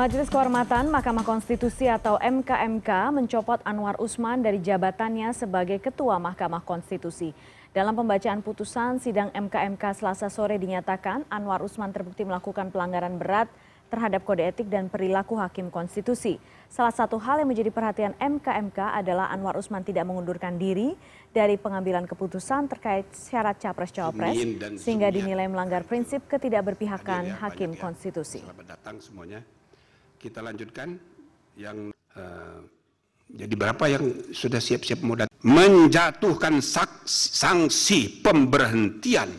Majelis Kehormatan Mahkamah Konstitusi atau MKMK mencopot Anwar Usman dari jabatannya sebagai Ketua Mahkamah Konstitusi. Dalam pembacaan putusan sidang MKMK Selasa sore dinyatakan Anwar Usman terbukti melakukan pelanggaran berat terhadap kode etik dan perilaku hakim konstitusi. Salah satu hal yang menjadi perhatian MKMK adalah Anwar Usman tidak mengundurkan diri dari pengambilan keputusan terkait syarat capres-cawapres sehingga dinilai melanggar prinsip ketidakberpihakan ya, hakim ya. konstitusi. datang semuanya kita lanjutkan yang uh, jadi berapa yang sudah siap-siap mau datang? Menjatuhkan sanksi pemberhentian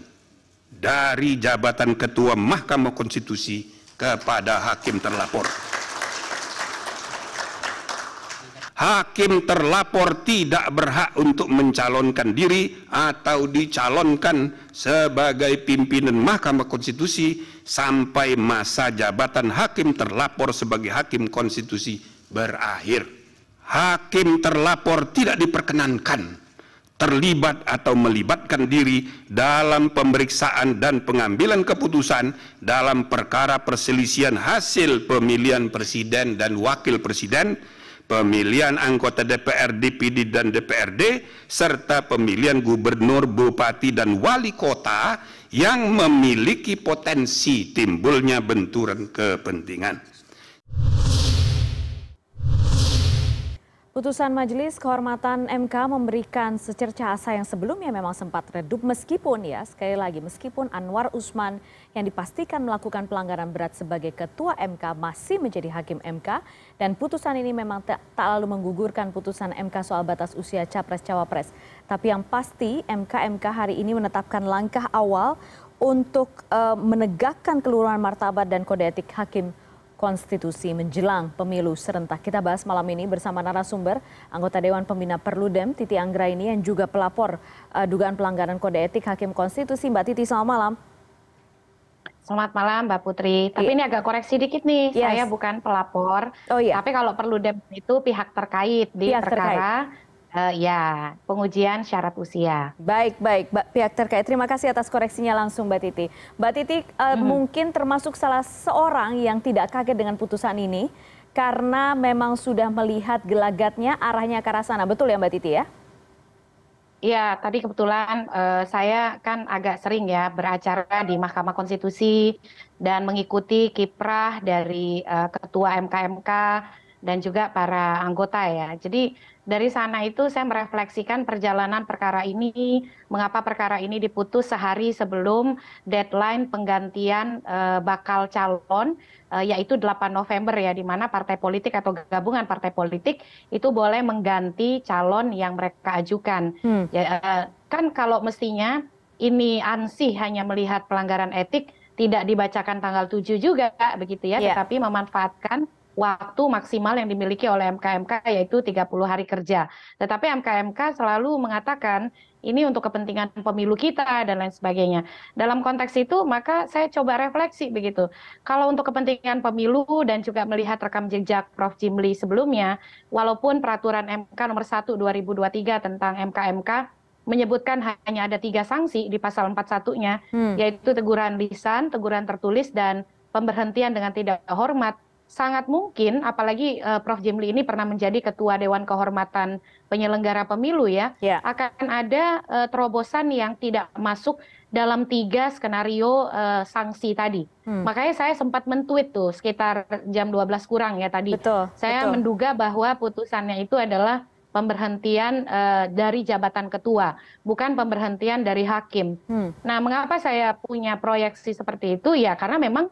dari jabatan Ketua Mahkamah Konstitusi kepada hakim terlapor. hakim terlapor tidak berhak untuk mencalonkan diri atau dicalonkan sebagai pimpinan Mahkamah Konstitusi sampai masa jabatan hakim terlapor sebagai hakim konstitusi berakhir. Hakim terlapor tidak diperkenankan terlibat atau melibatkan diri dalam pemeriksaan dan pengambilan keputusan dalam perkara perselisihan hasil pemilihan presiden dan wakil presiden pemilihan anggota DPR, DPD, dan DPRD, serta pemilihan gubernur, bupati, dan wali kota yang memiliki potensi timbulnya benturan kepentingan. Putusan Majelis Kehormatan MK memberikan secerca asa yang sebelumnya memang sempat redup meskipun ya sekali lagi meskipun Anwar Usman yang dipastikan melakukan pelanggaran berat sebagai ketua MK masih menjadi hakim MK dan putusan ini memang tak, tak lalu menggugurkan putusan MK soal batas usia capres cawapres. Tapi yang pasti MK MK hari ini menetapkan langkah awal untuk uh, menegakkan keluruhan martabat dan kode etik hakim konstitusi menjelang pemilu serentak. Kita bahas malam ini bersama narasumber anggota Dewan Pembina Perludem Titi Anggraini yang juga pelapor uh, dugaan pelanggaran kode etik Hakim Konstitusi. Mbak Titi, selamat malam. Selamat malam Mbak Putri. Tapi iya. ini agak koreksi dikit nih. Yes. Saya bukan pelapor. Oh iya. Tapi kalau Perludem itu pihak terkait di pihak perkara terkait. Uh, ya, pengujian syarat usia. Baik, baik, Mbak pihak terkait. Terima kasih atas koreksinya langsung, Mbak Titi. Mbak Titi, uh, hmm. mungkin termasuk salah seorang yang tidak kaget dengan putusan ini karena memang sudah melihat gelagatnya arahnya ke arah sana. Betul ya, Mbak Titi ya? Iya, tadi kebetulan uh, saya kan agak sering ya beracara di Mahkamah Konstitusi dan mengikuti kiprah dari uh, Ketua MKMK. -MK dan juga para anggota ya. Jadi dari sana itu saya merefleksikan perjalanan perkara ini, mengapa perkara ini diputus sehari sebelum deadline penggantian uh, bakal calon uh, yaitu 8 November ya di mana partai politik atau gabungan partai politik itu boleh mengganti calon yang mereka ajukan. Hmm. Ya, uh, kan kalau mestinya ini ansih hanya melihat pelanggaran etik tidak dibacakan tanggal 7 juga begitu ya, yeah. tetapi memanfaatkan waktu maksimal yang dimiliki oleh MKMK yaitu 30 hari kerja. Tetapi MKMK selalu mengatakan ini untuk kepentingan pemilu kita dan lain sebagainya. Dalam konteks itu maka saya coba refleksi begitu. Kalau untuk kepentingan pemilu dan juga melihat rekam jejak Prof Jimli sebelumnya, walaupun peraturan MK nomor 1 2023 tentang MKMK menyebutkan hanya ada tiga sanksi di pasal 41-nya, hmm. yaitu teguran lisan, teguran tertulis, dan pemberhentian dengan tidak hormat sangat mungkin apalagi uh, Prof Jimli ini pernah menjadi ketua dewan kehormatan penyelenggara pemilu ya ya. akan ada uh, terobosan yang tidak masuk dalam tiga skenario uh, sanksi tadi. Hmm. Makanya saya sempat mentweet tuh sekitar jam 12 kurang ya tadi. Betul, saya betul. menduga bahwa putusannya itu adalah pemberhentian uh, dari jabatan ketua, bukan pemberhentian dari hakim. Hmm. Nah, mengapa saya punya proyeksi seperti itu? Ya, karena memang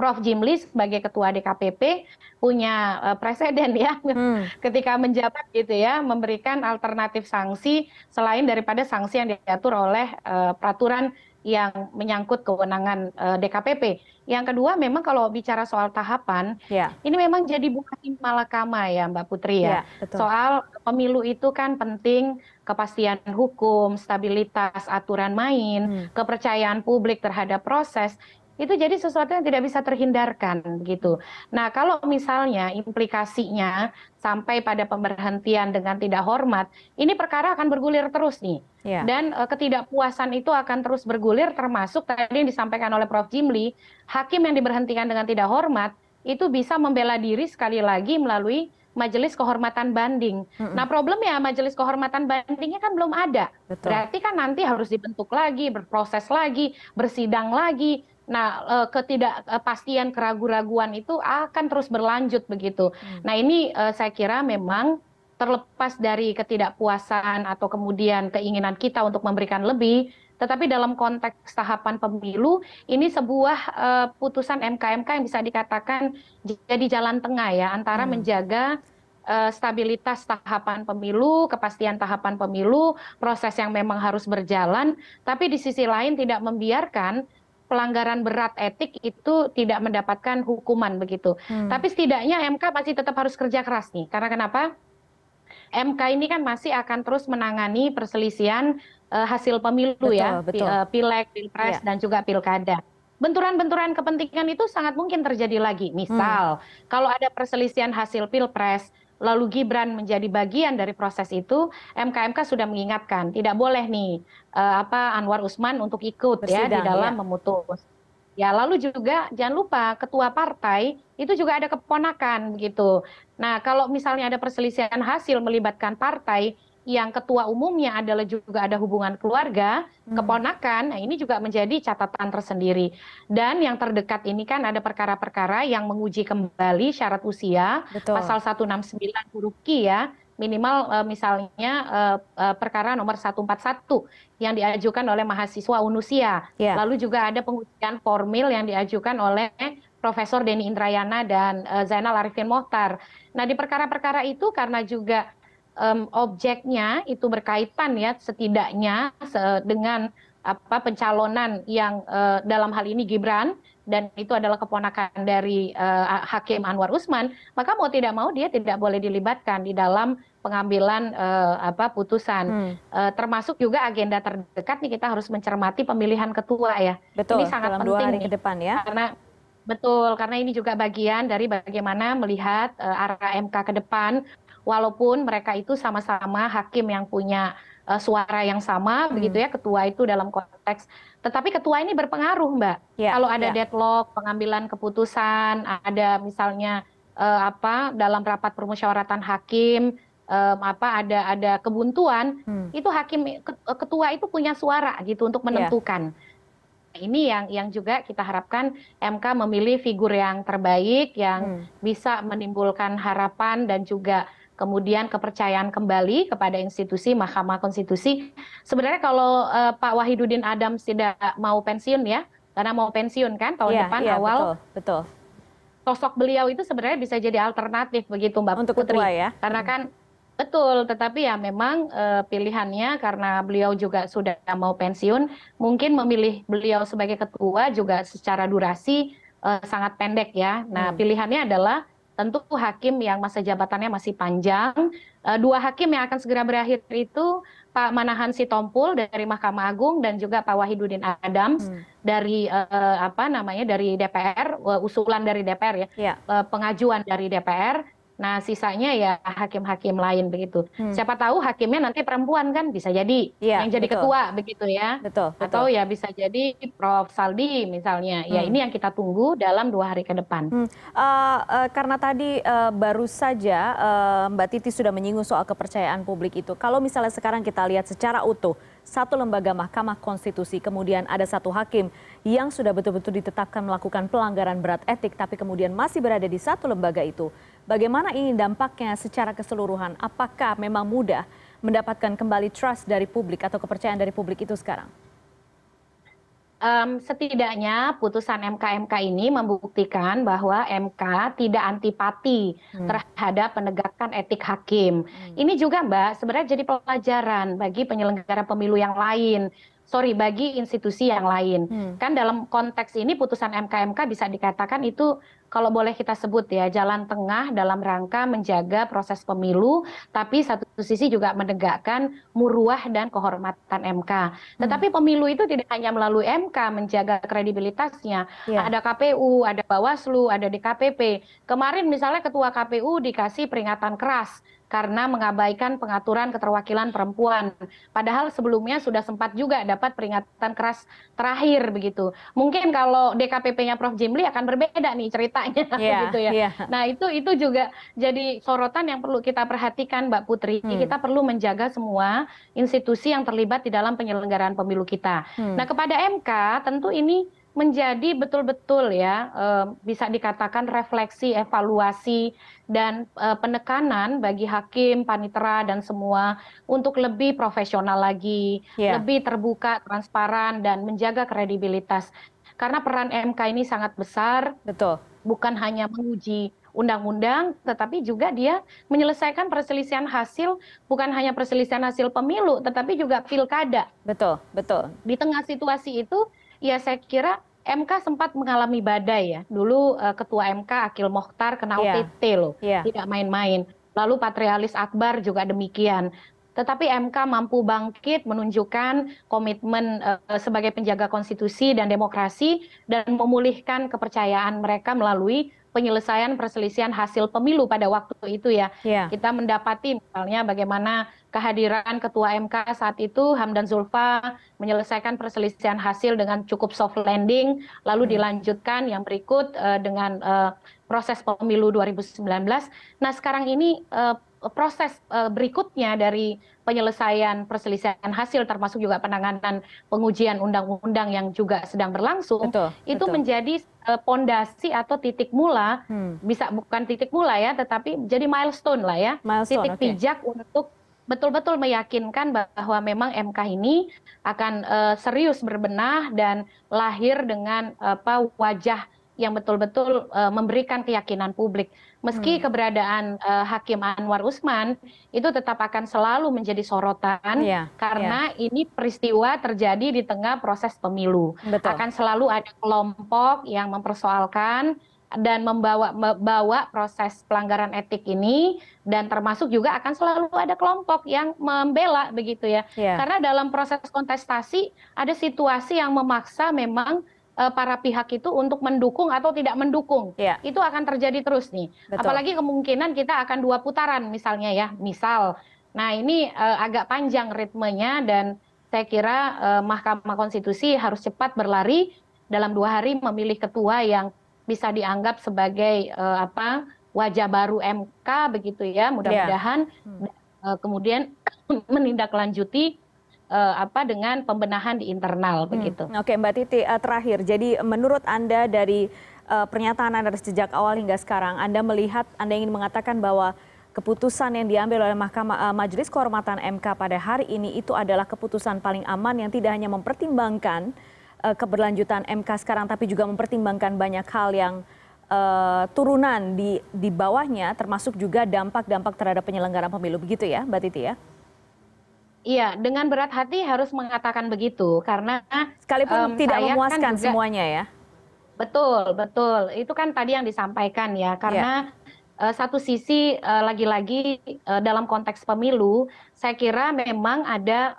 Prof. Jimli sebagai ketua DKPP punya uh, presiden ya hmm. ketika menjabat gitu ya memberikan alternatif sanksi selain daripada sanksi yang diatur oleh uh, peraturan yang menyangkut kewenangan uh, eh, DKPP. Yang kedua memang kalau bicara soal tahapan, ya. ini memang jadi bukan malakama ya Mbak Putri ya. ya Soal pemilu itu kan penting kepastian hukum, stabilitas aturan main, hmm. kepercayaan publik terhadap proses itu jadi sesuatu yang tidak bisa terhindarkan gitu. Nah, kalau misalnya implikasinya sampai pada pemberhentian dengan tidak hormat, ini perkara akan bergulir terus nih. Ya. Dan uh, ketidakpuasan itu akan terus bergulir termasuk tadi yang disampaikan oleh Prof Jimli, hakim yang diberhentikan dengan tidak hormat itu bisa membela diri sekali lagi melalui majelis kehormatan banding. Mm-hmm. Nah, problemnya majelis kehormatan bandingnya kan belum ada. Betul. Berarti kan nanti harus dibentuk lagi, berproses lagi, bersidang lagi. Nah, eh, ketidakpastian eh, keraguan-raguan itu akan terus berlanjut begitu. Hmm. Nah, ini eh, saya kira memang terlepas dari ketidakpuasan atau kemudian keinginan kita untuk memberikan lebih, tetapi dalam konteks tahapan pemilu ini sebuah putusan MKMK yang bisa dikatakan jadi jalan tengah ya antara hmm. menjaga stabilitas tahapan pemilu, kepastian tahapan pemilu, proses yang memang harus berjalan, tapi di sisi lain tidak membiarkan pelanggaran berat etik itu tidak mendapatkan hukuman begitu. Hmm. Tapi setidaknya MK masih tetap harus kerja keras nih. Karena kenapa? MK ini kan masih akan terus menangani perselisihan uh, hasil pemilu betul, ya, betul. Eh, pileg, pilpres yeah. dan juga pilkada. Benturan-benturan kepentingan itu sangat mungkin terjadi lagi. Misal, hmm. kalau ada perselisihan hasil pilpres, lalu Gibran menjadi bagian dari proses itu, MKMK sudah mengingatkan tidak boleh nih uh, apa Anwar Usman untuk ikut ya Bersidang, ya di dalam ya. memutus. Ya, lalu juga jangan lupa ketua partai itu juga ada keponakan begitu. Nah, kalau misalnya ada perselisihan hasil melibatkan partai, yang ketua umumnya adalah juga ada hubungan keluarga, hmm. keponakan, nah ini juga menjadi catatan tersendiri. Dan yang terdekat ini kan ada perkara-perkara yang menguji kembali syarat usia, Betul. pasal 169 huruf Q ya, minimal uh, misalnya uh, uh, perkara nomor 141 yang diajukan oleh mahasiswa Unusia. Yeah. Lalu juga ada pengujian formil yang diajukan oleh Profesor Denny Indrayana dan uh, Zainal Arifin Mohtar. Nah, di perkara-perkara itu karena juga um, objeknya itu berkaitan ya setidaknya dengan apa pencalonan yang uh, dalam hal ini Gibran dan itu adalah keponakan dari uh, Hakim Anwar Usman, maka mau tidak mau dia tidak boleh dilibatkan di dalam pengambilan uh, apa putusan. Hmm. Uh, termasuk juga agenda terdekat nih kita harus mencermati pemilihan ketua ya. Betul. Ini sangat dalam penting dua hari nih, ke depan ya. Karena Betul, karena ini juga bagian dari bagaimana melihat uh, arah MK ke depan, walaupun mereka itu sama-sama hakim yang punya uh, suara yang sama hmm. begitu ya ketua itu dalam konteks tetapi ketua ini berpengaruh Mbak. Yeah, Kalau ada yeah. deadlock, pengambilan keputusan, ada misalnya uh, apa dalam rapat permusyawaratan hakim um, apa ada ada kebuntuan, hmm. itu hakim eh, ketua itu punya suara gitu untuk ya. menentukan. Yeah. Ini yang yang juga kita harapkan MK memilih figur yang terbaik yang hmm. bisa menimbulkan harapan dan juga kemudian kepercayaan kembali kepada institusi Mahkamah Konstitusi. Sebenarnya kalau uh, Pak Wahiduddin Adam tidak mau pensiun ya, karena mau pensiun kan tahun ya, depan ya, awal. Betul, betul. Sosok beliau itu sebenarnya bisa jadi alternatif begitu Mbak Untuk Putri. Ketua, ya. Karena hmm. kan hmm. betul, tetapi ya memang uh, pilihannya karena beliau juga sudah mau pensiun, mungkin memilih beliau sebagai ketua juga secara durasi uh, sangat pendek ya. Nah, hmm. pilihannya adalah tentu hakim yang masa jabatannya masih panjang. Eh, dua hakim yang akan segera berakhir itu Pak Manahan Sitompul dari Mahkamah Agung dan juga Pak Wahiduddin Adams hmm. dari eh, apa namanya dari DPR eh, usulan dari DPR ya, ya. pengajuan dari DPR Nah, sisanya ya hakim-hakim lain begitu. Hmm. Siapa tahu hakimnya nanti perempuan kan bisa jadi ya, yang jadi betul. ketua begitu ya. Betul, betul. Atau ya bisa jadi Prof Saldi misalnya. Ya, hmm. Ya ini yang kita tunggu dalam dua hari ke depan. Hmm. Uh, uh, karena tadi uh, baru saja uh, Mbak Titi sudah menyinggung soal kepercayaan publik itu. Kalau misalnya sekarang kita lihat secara utuh satu lembaga Mahkamah Konstitusi, kemudian ada satu hakim yang sudah betul-betul ditetapkan melakukan pelanggaran berat etik, tapi kemudian masih berada di satu lembaga itu. Bagaimana ini dampaknya secara keseluruhan? Apakah memang mudah mendapatkan kembali trust dari publik atau kepercayaan dari publik itu sekarang? um, setidaknya putusan MK-MK ini membuktikan bahwa MK tidak antipati hmm. terhadap penegakan etik hakim. Hmm. Ini juga Mbak sebenarnya jadi pelajaran bagi penyelenggara pemilu yang lain. Sorry, bagi institusi yang lain. Hmm. Kan dalam konteks ini putusan MK-MK bisa dikatakan itu kalau boleh kita sebut ya jalan tengah dalam rangka menjaga proses pemilu tapi satu sisi juga menegakkan muruah dan kehormatan MK. Hmm. Tetapi pemilu itu tidak hanya melalui MK menjaga kredibilitasnya. Yeah. Ada KPU, ada Bawaslu, ada DKPP. Kemarin misalnya ketua KPU dikasih peringatan keras karena mengabaikan pengaturan keterwakilan perempuan. Padahal sebelumnya sudah sempat juga dapat peringatan keras terakhir begitu. Mungkin kalau DKPP-nya Prof Jimli akan berbeda nih ceritanya yeah, gitu ya. Yeah. Nah, itu itu juga jadi sorotan yang perlu kita perhatikan Mbak Putri. Hmm. Kita perlu menjaga semua institusi yang terlibat di dalam penyelenggaraan pemilu kita. Hmm. Nah, kepada MK tentu ini menjadi betul-betul ya eh, bisa dikatakan refleksi, evaluasi dan eh, penekanan bagi hakim, panitera dan semua untuk lebih profesional lagi, yeah. lebih terbuka, transparan dan menjaga kredibilitas. Karena peran MK ini sangat besar. Betul. Bukan hanya menguji undang-undang, tetapi juga dia menyelesaikan perselisihan hasil bukan hanya perselisihan hasil pemilu, tetapi juga pilkada. Betul, betul. Di tengah situasi itu, ya saya kira MK sempat mengalami badai ya. Dulu uh, ketua MK Akil Mohtar kena iya. OTT yeah. loh, yeah. tidak main-main. Lalu Patrialis Akbar juga demikian tetapi MK mampu bangkit menunjukkan komitmen uh, sebagai penjaga konstitusi dan demokrasi dan memulihkan kepercayaan mereka melalui penyelesaian perselisihan hasil pemilu pada waktu itu ya. Yeah. Kita mendapati misalnya bagaimana kehadiran Ketua MK saat itu Hamdan Zulfa menyelesaikan perselisihan hasil dengan cukup soft landing, lalu hmm. dilanjutkan yang berikut uh, dengan uh, proses pemilu 2019. Nah sekarang ini uh, proses eh, berikutnya dari penyelesaian perselisihan hasil termasuk juga penanganan pengujian undang-undang yang juga sedang berlangsung betul, itu betul. menjadi eh, pondasi atau titik mula hmm. bisa bukan titik mula ya tetapi jadi milestone lah ya milestone, titik okay. pijak untuk betul-betul meyakinkan bahwa memang MK ini akan uh, serius berbenah dan lahir dengan apa wajah yang betul-betul uh, memberikan keyakinan publik. Meski hmm. keberadaan uh, Hakim Anwar Usman itu tetap akan selalu menjadi sorotan yeah. karena yeah. ini peristiwa terjadi di tengah proses pemilu. Betul. Akan selalu ada kelompok yang mempersoalkan dan membawa membawa proses pelanggaran etik ini dan termasuk juga akan selalu ada kelompok yang membela begitu ya. Yeah. Karena dalam proses kontestasi ada situasi yang memaksa memang Eh, para pihak itu untuk mendukung atau tidak mendukung. Ya. Itu akan terjadi terus nih. Betul. Apalagi kemungkinan kita akan dua putaran misalnya ya, misal. Nah, ini uh, agak panjang ritmenya dan saya kira uh, Mahkamah Konstitusi harus cepat berlari dalam dua hari memilih ketua yang bisa dianggap sebagai uh, apa wajah baru MK begitu ya mudah-mudahan ya. hmm. uh, kemudian menindaklanjuti uh, apa dengan pembenahan di internal hmm. begitu. Oke, Mbak Titi uh, terakhir. Jadi menurut Anda dari uh, pernyataan Anda sejak awal hingga sekarang, Anda melihat Anda ingin mengatakan bahwa keputusan yang diambil oleh Mahkamah uh, Majelis Kehormatan MK pada hari ini itu adalah keputusan paling aman yang tidak hanya mempertimbangkan uh, keberlanjutan MK sekarang tapi juga mempertimbangkan banyak hal yang uh, turunan di di bawahnya termasuk juga dampak-dampak terhadap penyelenggaraan pemilu begitu ya Mbak Titi ya? Iya, dengan berat hati harus mengatakan begitu karena sekalipun um, tidak kan memuaskan kan juga, semuanya ya. Betul, betul. Itu kan tadi yang disampaikan ya karena yeah. Iya. satu sisi lagi-lagi dalam konteks pemilu, saya kira memang ada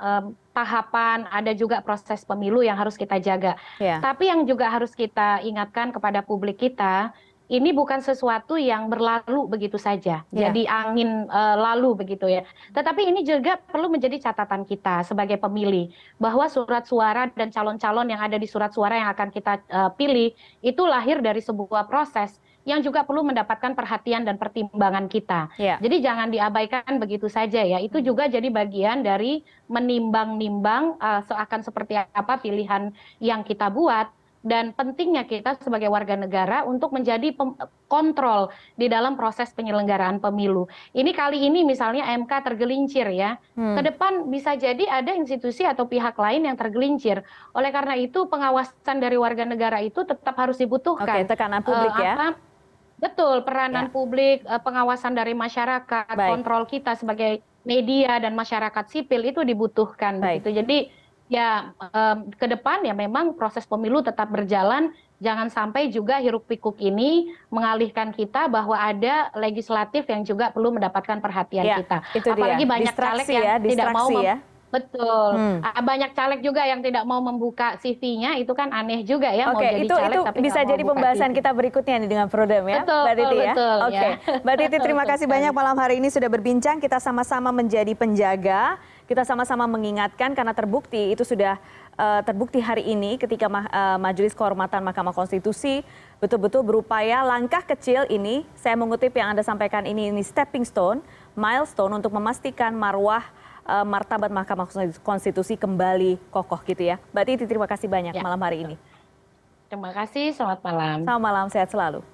tahapan, ada juga proses pemilu yang harus kita jaga. Yeah. Tapi yang juga harus kita ingatkan kepada publik kita ini bukan sesuatu yang berlalu begitu saja, yeah. jadi angin uh, lalu begitu ya. Tetapi ini juga perlu menjadi catatan kita sebagai pemilih bahwa surat suara dan calon-calon yang ada di surat suara yang akan kita uh, pilih itu lahir dari sebuah proses yang juga perlu mendapatkan perhatian dan pertimbangan kita. Yeah. Jadi jangan diabaikan begitu saja ya. Itu hmm. juga jadi bagian dari menimbang-nimbang uh, seakan seperti apa pilihan yang kita buat dan pentingnya kita sebagai warga negara untuk menjadi kontrol di dalam proses penyelenggaraan pemilu. Ini kali ini misalnya MK tergelincir ya. Hmm. Ke depan bisa jadi ada institusi atau pihak lain yang tergelincir. Oleh karena itu pengawasan dari warga negara itu tetap harus dibutuhkan. Oke, tekanan eh, publik uh, ya. Apa, betul, peranan ya. publik, eh, pengawasan dari masyarakat, Baik. kontrol kita sebagai media dan masyarakat sipil itu dibutuhkan Baik. begitu. Jadi ya ke depan ya memang proses pemilu tetap berjalan jangan sampai juga hiruk pikuk ini mengalihkan kita bahwa ada legislatif yang juga perlu mendapatkan perhatian ya, kita itu apalagi banyak caleg yang ya, tidak mau ya. Betul. Hmm. Ah, banyak caleg juga yang tidak mau membuka CV-nya, itu kan aneh juga ya. Oke, okay, mau itu, caleg, itu tapi bisa jadi pembahasan CV. kita berikutnya nih dengan Prodem ya, betul, Mbak Titi ya. Betul, Oke, okay. Ya. Mbak Titi terima kasih banyak malam hari ini sudah berbincang. Kita sama-sama menjadi penjaga, kita sama-sama mengingatkan karena terbukti itu sudah uh, terbukti hari ini ketika ma uh, eh, Majelis Kehormatan Mahkamah Konstitusi betul-betul berupaya langkah kecil ini, saya mengutip yang Anda sampaikan ini, ini stepping stone, milestone untuk memastikan marwah uh, martabat Mahkamah Konstitusi kembali kokoh gitu ya. Mbak Titi terima kasih banyak ya. malam hari ini. Terima kasih, selamat malam. Selamat malam, sehat selalu.